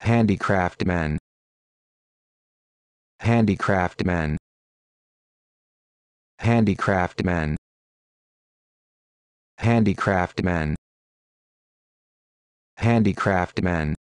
handicraft men handicraft men handicraft men handicraft men handicraft men